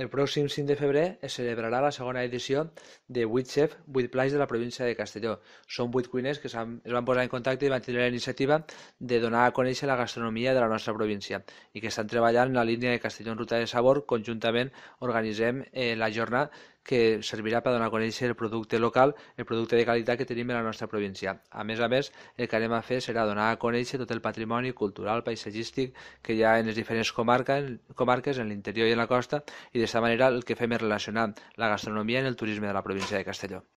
El pròxim 5 de febrer es celebrarà la segona edició de 8 Chef, 8 Plats de la província de Castelló. Són 8 cuiners que es van posar en contacte i van tenir la iniciativa de donar a conèixer la gastronomia de la nostra província i que estan treballant en la línia de Castelló en Ruta de Sabor. Conjuntament organitzem eh, la jornada que servirà per donar a conèixer el producte local, el producte de qualitat que tenim a la nostra província. A més a més, el que anem a fer serà donar a conèixer tot el patrimoni cultural, paisatgístic que hi ha en les diferents comarques, comarques en l'interior i en la costa i de d'aquesta manera el que fem és relacionar la gastronomia en el turisme de la província de Castelló.